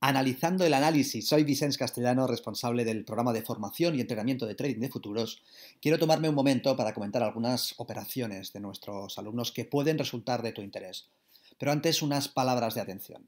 analizando el análisis. Soy Vicente Castellano, responsable del programa de formación y entrenamiento de trading de futuros. Quiero tomarme un momento para comentar algunas operaciones de nuestros alumnos que pueden resultar de tu interés. Pero antes unas palabras de atención.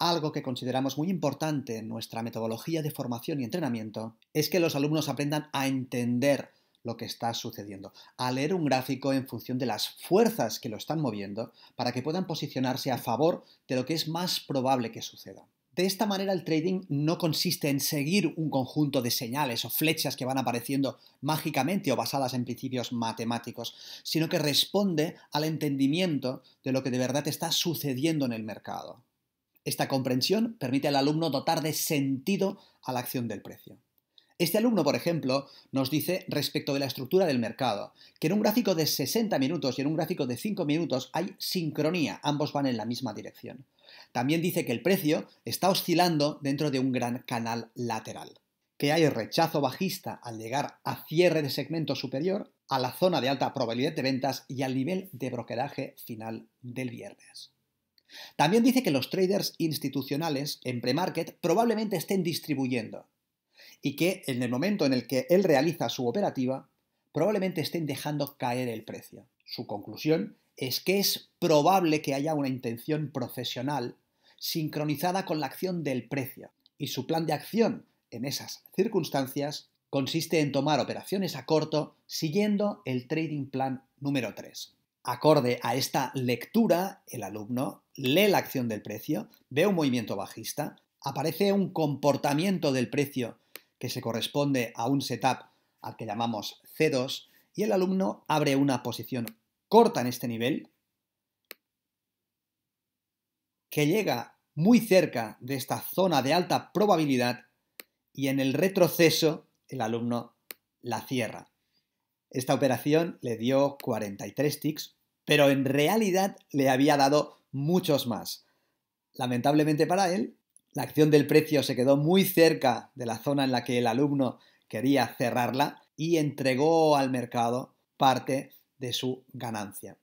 Algo que consideramos muy importante en nuestra metodología de formación y entrenamiento es que los alumnos aprendan a entender lo que está sucediendo, a leer un gráfico en función de las fuerzas que lo están moviendo para que puedan posicionarse a favor de lo que es más probable que suceda. De esta manera el trading no consiste en seguir un conjunto de señales o flechas que van apareciendo mágicamente o basadas en principios matemáticos, sino que responde al entendimiento de lo que de verdad está sucediendo en el mercado. Esta comprensión permite al alumno dotar de sentido a la acción del precio. Este alumno, por ejemplo, nos dice respecto de la estructura del mercado, que en un gráfico de 60 minutos y en un gráfico de 5 minutos hay sincronía, ambos van en la misma dirección. También dice que el precio está oscilando dentro de un gran canal lateral, que hay rechazo bajista al llegar a cierre de segmento superior, a la zona de alta probabilidad de ventas y al nivel de brokeraje final del viernes. También dice que los traders institucionales en premarket probablemente estén distribuyendo y que en el momento en el que él realiza su operativa, probablemente estén dejando caer el precio. Su conclusión es que es probable que haya una intención profesional sincronizada con la acción del precio y su plan de acción en esas circunstancias consiste en tomar operaciones a corto siguiendo el trading plan número 3. Acorde a esta lectura, el alumno lee la acción del precio, ve un movimiento bajista, aparece un comportamiento del precio que se corresponde a un setup al que llamamos C2 y el alumno abre una posición corta en este nivel que llega muy cerca de esta zona de alta probabilidad y en el retroceso el alumno la cierra. Esta operación le dio 43 ticks, pero en realidad le había dado muchos más. Lamentablemente para él, la acción del precio se quedó muy cerca de la zona en la que el alumno quería cerrarla y entregó al mercado parte de su ganancia.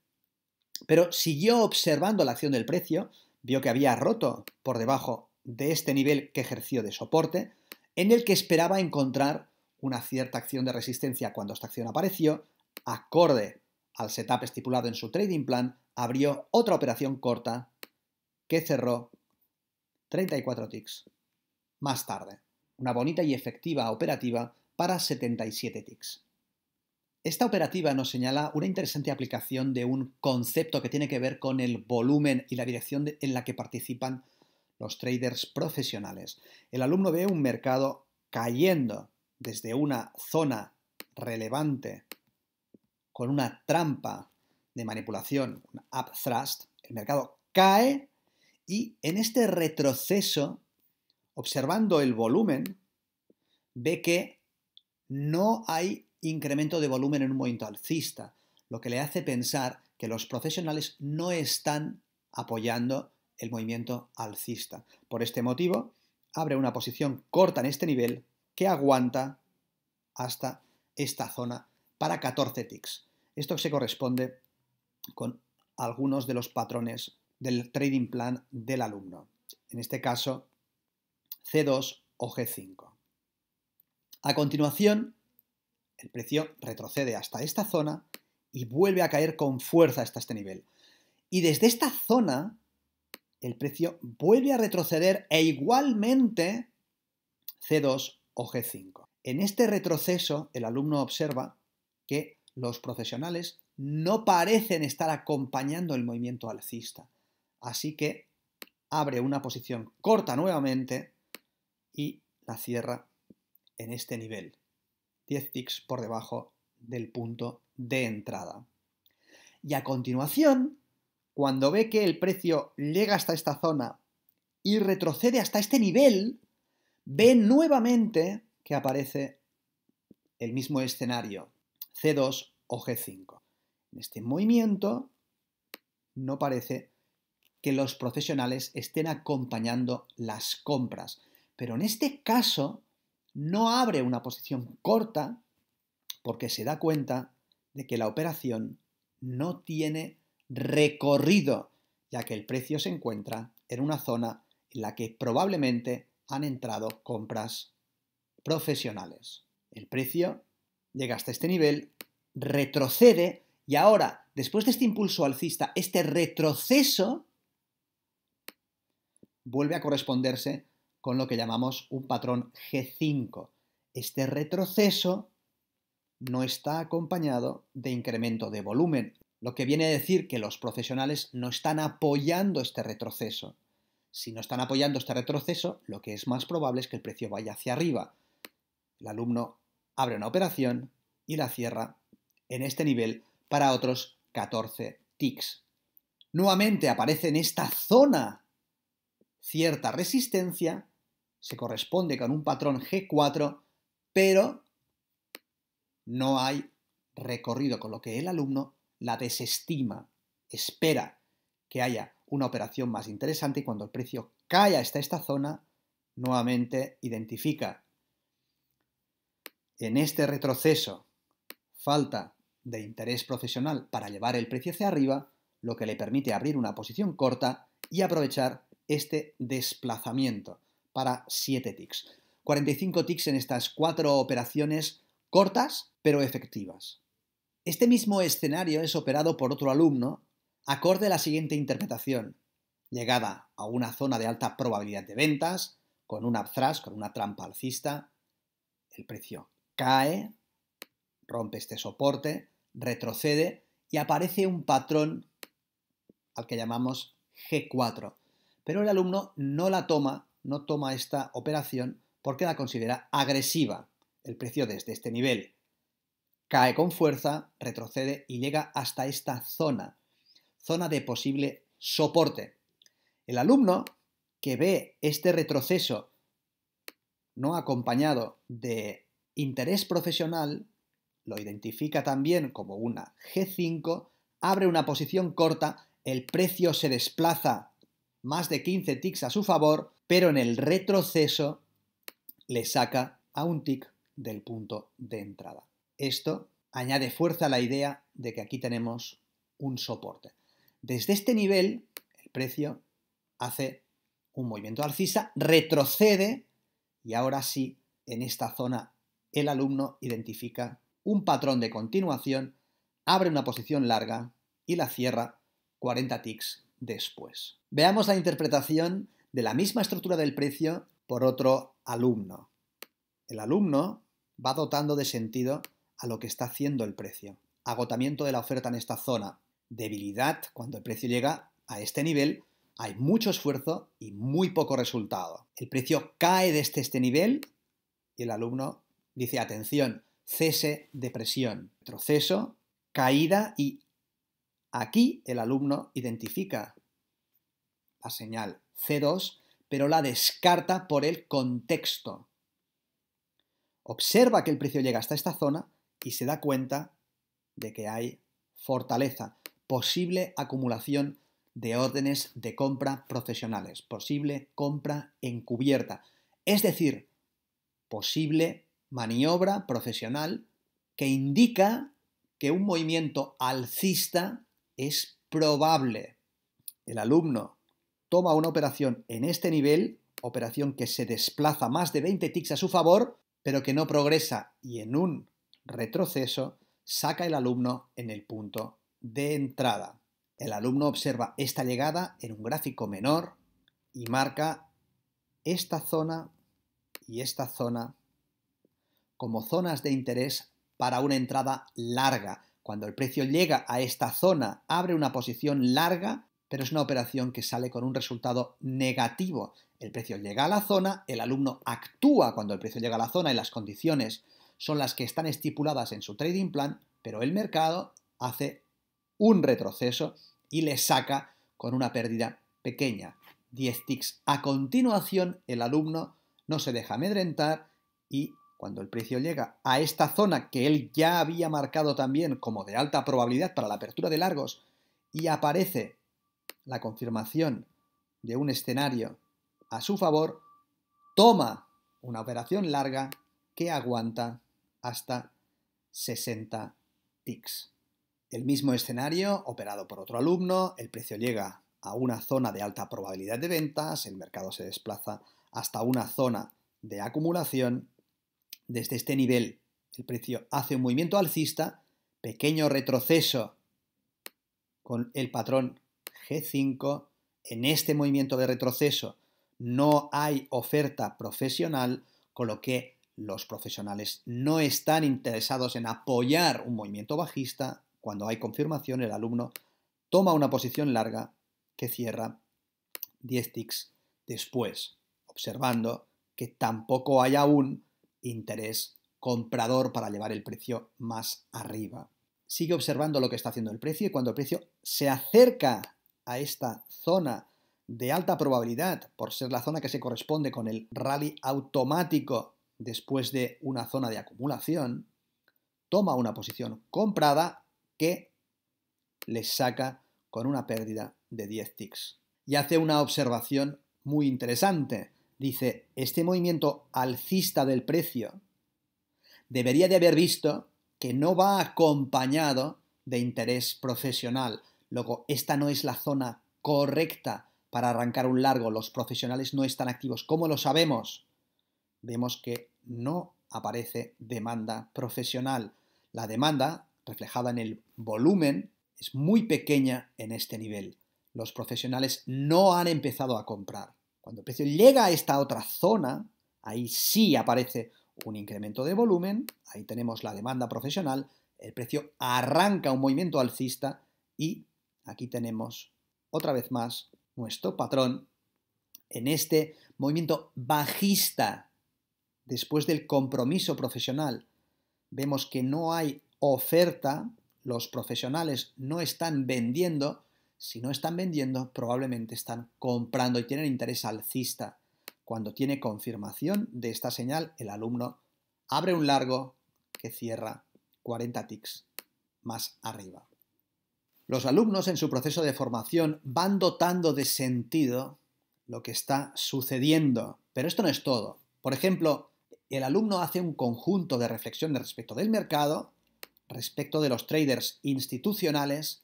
Pero siguió observando la acción del precio, vio que había roto por debajo de este nivel que ejerció de soporte, en el que esperaba encontrar una cierta acción de resistencia cuando esta acción apareció, acorde al setup estipulado en su trading plan, abrió otra operación corta que cerró 34 ticks más tarde. Una bonita y efectiva operativa para 77 ticks. Esta operativa nos señala una interesante aplicación de un concepto que tiene que ver con el volumen y la dirección en la que participan los traders profesionales. El alumno ve un mercado cayendo desde una zona relevante con una trampa de manipulación, un thrust, el mercado cae y en este retroceso, observando el volumen, ve que no hay incremento de volumen en un movimiento alcista, lo que le hace pensar que los profesionales no están apoyando el movimiento alcista. Por este motivo, abre una posición corta en este nivel que aguanta hasta esta zona para 14 ticks. Esto se corresponde con algunos de los patrones del trading plan del alumno. En este caso, C2 o G5. A continuación, el precio retrocede hasta esta zona y vuelve a caer con fuerza hasta este nivel. Y desde esta zona, el precio vuelve a retroceder e igualmente C2 o G5. En este retroceso, el alumno observa que los profesionales no parecen estar acompañando el movimiento alcista. Así que abre una posición corta nuevamente y la cierra en este nivel, 10 ticks por debajo del punto de entrada. Y a continuación, cuando ve que el precio llega hasta esta zona y retrocede hasta este nivel, ve nuevamente que aparece el mismo escenario, C2 o G5. En este movimiento no parece que los profesionales estén acompañando las compras, pero en este caso no abre una posición corta porque se da cuenta de que la operación no tiene recorrido, ya que el precio se encuentra en una zona en la que probablemente han entrado compras profesionales. El precio llega hasta este nivel, retrocede y ahora, después de este impulso alcista, este retroceso vuelve a corresponderse con lo que llamamos un patrón G5. Este retroceso no está acompañado de incremento de volumen, lo que viene a decir que los profesionales no están apoyando este retroceso. Si no están apoyando este retroceso, lo que es más probable es que el precio vaya hacia arriba. El alumno abre una operación y la cierra en este nivel para otros 14 ticks. Nuevamente aparece en esta zona cierta resistencia, se corresponde con un patrón G4, pero no hay recorrido, con lo que el alumno la desestima, espera que haya una operación más interesante y cuando el precio cae hasta esta zona, nuevamente identifica en este retroceso falta de interés profesional para llevar el precio hacia arriba, lo que le permite abrir una posición corta y aprovechar este desplazamiento para 7 ticks. 45 ticks en estas cuatro operaciones cortas pero efectivas. Este mismo escenario es operado por otro alumno acorde a la siguiente interpretación. Llegada a una zona de alta probabilidad de ventas, con un upthrust, con una trampa alcista, el precio cae, rompe este soporte, retrocede y aparece un patrón al que llamamos G4. Pero el alumno no la toma, no toma esta operación porque la considera agresiva. El precio desde este nivel cae con fuerza, retrocede y llega hasta esta zona zona de posible soporte. El alumno que ve este retroceso no acompañado de interés profesional, lo identifica también como una G5, abre una posición corta, el precio se desplaza más de 15 ticks a su favor, pero en el retroceso le saca a un tick del punto de entrada. Esto añade fuerza a la idea de que aquí tenemos un soporte. Desde este nivel, el precio hace un movimiento alcista, retrocede y ahora sí, en esta zona, el alumno identifica un patrón de continuación, abre una posición larga y la cierra 40 ticks después. Veamos la interpretación de la misma estructura del precio por otro alumno. El alumno va dotando de sentido a lo que está haciendo el precio. Agotamiento de la oferta en esta zona, debilidad cuando el precio llega a este nivel, hay mucho esfuerzo y muy poco resultado. El precio cae desde este, este nivel y el alumno dice, atención, cese de presión, retroceso, caída y aquí el alumno identifica la señal C2, pero la descarta por el contexto. Observa que el precio llega hasta esta zona y se da cuenta de que hay fortaleza posible acumulación de órdenes de compra profesionales, posible compra encubierta, es decir, posible maniobra profesional que indica que un movimiento alcista es probable. El alumno toma una operación en este nivel, operación que se desplaza más de 20 ticks a su favor, pero que no progresa y en un retroceso saca el alumno en el punto de entrada. El alumno observa esta llegada en un gráfico menor y marca esta zona y esta zona como zonas de interés para una entrada larga. Cuando el precio llega a esta zona, abre una posición larga, pero es una operación que sale con un resultado negativo. El precio llega a la zona, el alumno actúa cuando el precio llega a la zona y las condiciones son las que están estipuladas en su trading plan, pero el mercado hace un retroceso y le saca con una pérdida pequeña, 10 ticks. A continuación, el alumno no se deja amedrentar y cuando el precio llega a esta zona que él ya había marcado también como de alta probabilidad para la apertura de largos y aparece la confirmación de un escenario a su favor, toma una operación larga que aguanta hasta 60 ticks. El mismo escenario operado por otro alumno, el precio llega a una zona de alta probabilidad de ventas, el mercado se desplaza hasta una zona de acumulación. Desde este nivel el precio hace un movimiento alcista, pequeño retroceso con el patrón G5. En este movimiento de retroceso no hay oferta profesional, con lo que los profesionales no están interesados en apoyar un movimiento bajista cuando hay confirmación, el alumno toma una posición larga que cierra 10 ticks después, observando que tampoco hay aún interés comprador para llevar el precio más arriba. Sigue observando lo que está haciendo el precio y cuando el precio se acerca a esta zona de alta probabilidad, por ser la zona que se corresponde con el rally automático después de una zona de acumulación, toma una posición comprada que les saca con una pérdida de 10 ticks. Y hace una observación muy interesante. Dice, este movimiento alcista del precio debería de haber visto que no va acompañado de interés profesional. Luego, esta no es la zona correcta para arrancar un largo. Los profesionales no están activos. ¿Cómo lo sabemos? Vemos que no aparece demanda profesional. La demanda reflejada en el volumen, es muy pequeña en este nivel. Los profesionales no han empezado a comprar. Cuando el precio llega a esta otra zona, ahí sí aparece un incremento de volumen, ahí tenemos la demanda profesional, el precio arranca un movimiento alcista y aquí tenemos otra vez más nuestro patrón en este movimiento bajista después del compromiso profesional. Vemos que no hay oferta, los profesionales no están vendiendo, si no están vendiendo, probablemente están comprando y tienen interés alcista. Cuando tiene confirmación de esta señal, el alumno abre un largo que cierra 40 ticks más arriba. Los alumnos en su proceso de formación van dotando de sentido lo que está sucediendo, pero esto no es todo. Por ejemplo, el alumno hace un conjunto de reflexiones respecto del mercado, respecto de los traders institucionales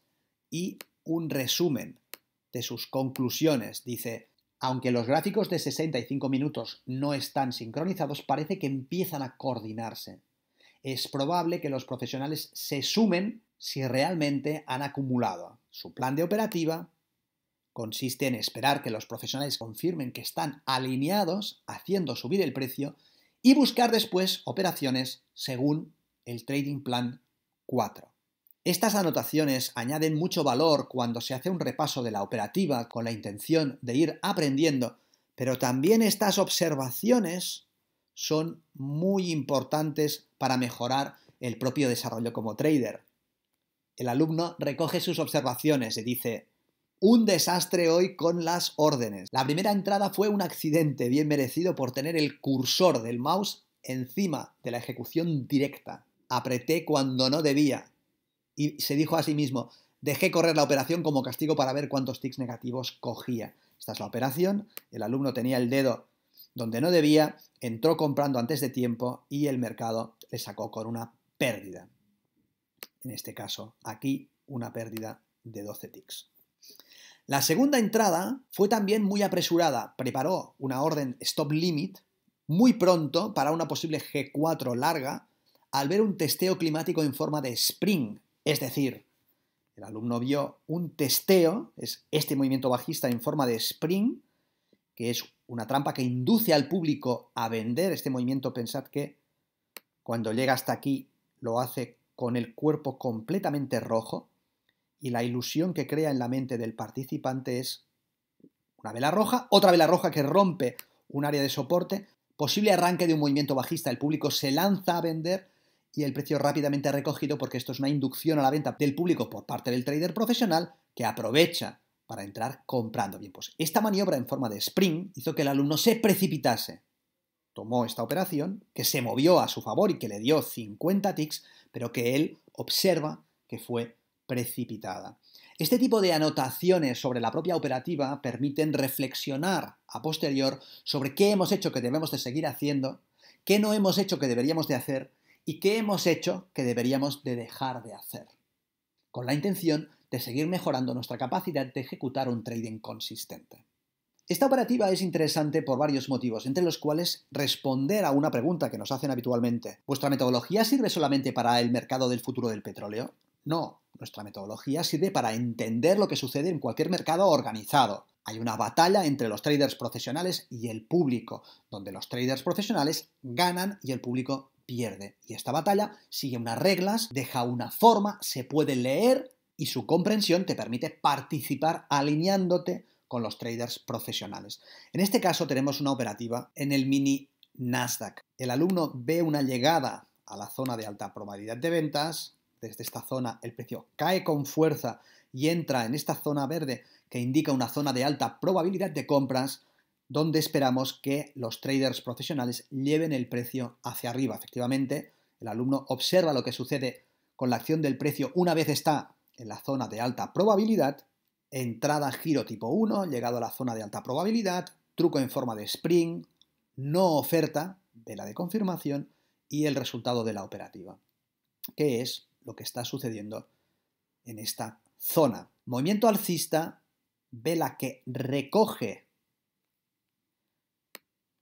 y un resumen de sus conclusiones. Dice, aunque los gráficos de 65 minutos no están sincronizados, parece que empiezan a coordinarse. Es probable que los profesionales se sumen si realmente han acumulado. Su plan de operativa consiste en esperar que los profesionales confirmen que están alineados, haciendo subir el precio, y buscar después operaciones según el trading plan 4. Estas anotaciones añaden mucho valor cuando se hace un repaso de la operativa con la intención de ir aprendiendo, pero también estas observaciones son muy importantes para mejorar el propio desarrollo como trader. El alumno recoge sus observaciones y dice, un desastre hoy con las órdenes. La primera entrada fue un accidente bien merecido por tener el cursor del mouse encima de la ejecución directa apreté cuando no debía. Y se dijo a sí mismo, dejé correr la operación como castigo para ver cuántos tics negativos cogía. Esta es la operación, el alumno tenía el dedo donde no debía, entró comprando antes de tiempo y el mercado le sacó con una pérdida. En este caso, aquí una pérdida de 12 ticks. La segunda entrada fue también muy apresurada. Preparó una orden stop limit muy pronto para una posible G4 larga al ver un testeo climático en forma de spring, es decir, el alumno vio un testeo, es este movimiento bajista en forma de spring, que es una trampa que induce al público a vender este movimiento. Pensad que cuando llega hasta aquí lo hace con el cuerpo completamente rojo y la ilusión que crea en la mente del participante es una vela roja, otra vela roja que rompe un área de soporte, posible arranque de un movimiento bajista, el público se lanza a vender y el precio rápidamente recogido porque esto es una inducción a la venta del público por parte del trader profesional que aprovecha para entrar comprando. Bien, pues esta maniobra en forma de spring hizo que el alumno se precipitase. Tomó esta operación, que se movió a su favor y que le dio 50 ticks, pero que él observa que fue precipitada. Este tipo de anotaciones sobre la propia operativa permiten reflexionar a posterior sobre qué hemos hecho que debemos de seguir haciendo, qué no hemos hecho que deberíamos de hacer y qué hemos hecho que deberíamos de dejar de hacer, con la intención de seguir mejorando nuestra capacidad de ejecutar un trading consistente. Esta operativa es interesante por varios motivos, entre los cuales responder a una pregunta que nos hacen habitualmente. ¿Vuestra metodología sirve solamente para el mercado del futuro del petróleo? No, nuestra metodología sirve para entender lo que sucede en cualquier mercado organizado. Hay una batalla entre los traders profesionales y el público, donde los traders profesionales ganan y el público pierde. Y esta batalla sigue unas reglas, deja una forma, se puede leer y su comprensión te permite participar alineándote con los traders profesionales. En este caso tenemos una operativa en el mini Nasdaq. El alumno ve una llegada a la zona de alta probabilidad de ventas. Desde esta zona el precio cae con fuerza y entra en esta zona verde que indica una zona de alta probabilidad de compras donde esperamos que los traders profesionales lleven el precio hacia arriba. Efectivamente, el alumno observa lo que sucede con la acción del precio una vez está en la zona de alta probabilidad, entrada giro tipo 1, llegado a la zona de alta probabilidad, truco en forma de spring, no oferta, vela de confirmación y el resultado de la operativa, qué es lo que está sucediendo en esta zona. Movimiento alcista, vela que recoge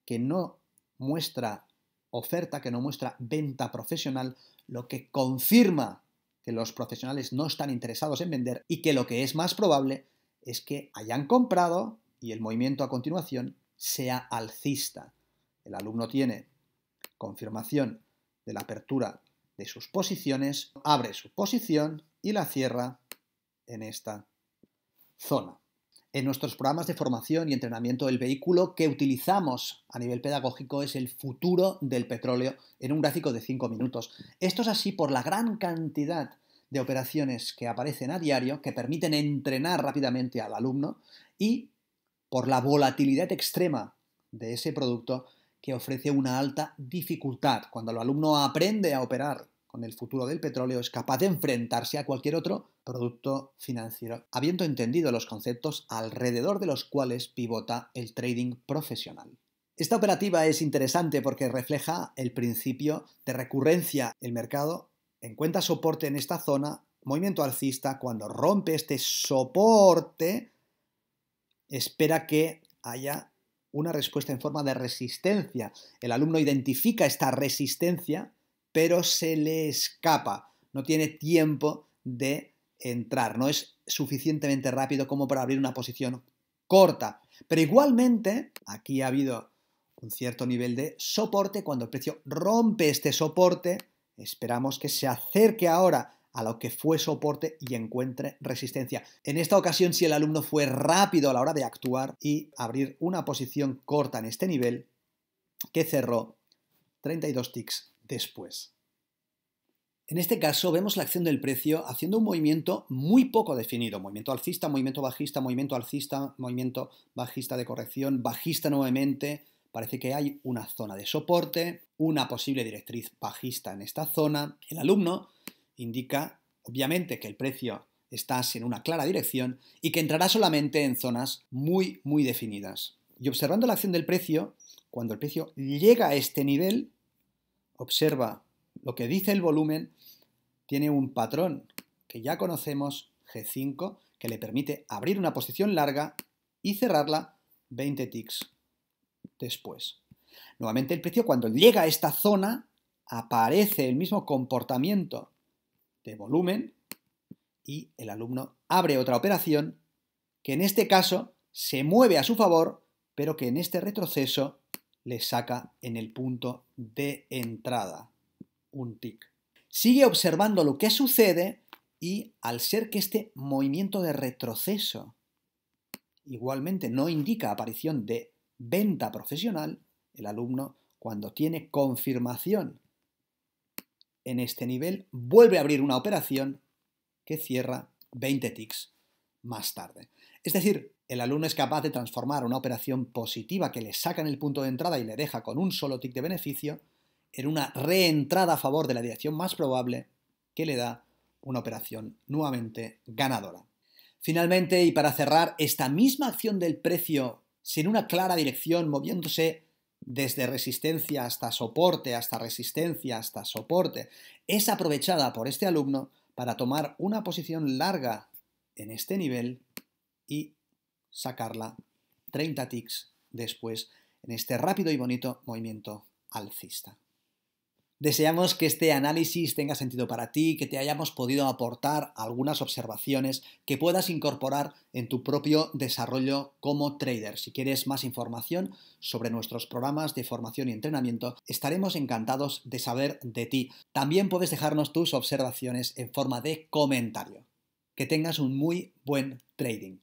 que no muestra oferta, que no muestra venta profesional, lo que confirma que los profesionales no están interesados en vender y que lo que es más probable es que hayan comprado y el movimiento a continuación sea alcista. El alumno tiene confirmación de la apertura de sus posiciones, abre su posición y la cierra en esta zona. En nuestros programas de formación y entrenamiento del vehículo que utilizamos a nivel pedagógico es el futuro del petróleo en un gráfico de 5 minutos. Esto es así por la gran cantidad de operaciones que aparecen a diario, que permiten entrenar rápidamente al alumno y por la volatilidad extrema de ese producto que ofrece una alta dificultad. Cuando el alumno aprende a operar con el futuro del petróleo es capaz de enfrentarse a cualquier otro producto financiero, habiendo entendido los conceptos alrededor de los cuales pivota el trading profesional. Esta operativa es interesante porque refleja el principio de recurrencia. El mercado encuentra soporte en esta zona, movimiento alcista, cuando rompe este soporte, espera que haya una respuesta en forma de resistencia. El alumno identifica esta resistencia pero se le escapa, no tiene tiempo de entrar, no es suficientemente rápido como para abrir una posición corta. Pero igualmente, aquí ha habido un cierto nivel de soporte, cuando el precio rompe este soporte, esperamos que se acerque ahora a lo que fue soporte y encuentre resistencia. En esta ocasión, si el alumno fue rápido a la hora de actuar y abrir una posición corta en este nivel, que cerró 32 ticks después. En este caso vemos la acción del precio haciendo un movimiento muy poco definido, movimiento alcista, movimiento bajista, movimiento alcista, movimiento bajista de corrección, bajista nuevamente, parece que hay una zona de soporte, una posible directriz bajista en esta zona. El alumno indica, obviamente, que el precio está en una clara dirección y que entrará solamente en zonas muy, muy definidas. Y observando la acción del precio, cuando el precio llega a este nivel, Observa, lo que dice el volumen tiene un patrón que ya conocemos, G5, que le permite abrir una posición larga y cerrarla 20 ticks después. Nuevamente el precio cuando llega a esta zona aparece el mismo comportamiento de volumen y el alumno abre otra operación que en este caso se mueve a su favor, pero que en este retroceso le saca en el punto de entrada un tick. Sigue observando lo que sucede y al ser que este movimiento de retroceso igualmente no indica aparición de venta profesional, el alumno cuando tiene confirmación en este nivel vuelve a abrir una operación que cierra 20 ticks más tarde. Es decir, el alumno es capaz de transformar una operación positiva que le saca en el punto de entrada y le deja con un solo tick de beneficio en una reentrada a favor de la dirección más probable que le da una operación nuevamente ganadora. Finalmente, y para cerrar, esta misma acción del precio sin una clara dirección, moviéndose desde resistencia hasta soporte, hasta resistencia, hasta soporte, es aprovechada por este alumno para tomar una posición larga en este nivel y sacarla 30 ticks después en este rápido y bonito movimiento alcista. Deseamos que este análisis tenga sentido para ti, que te hayamos podido aportar algunas observaciones que puedas incorporar en tu propio desarrollo como trader. Si quieres más información sobre nuestros programas de formación y entrenamiento, estaremos encantados de saber de ti. También puedes dejarnos tus observaciones en forma de comentario. Que tengas un muy buen trading.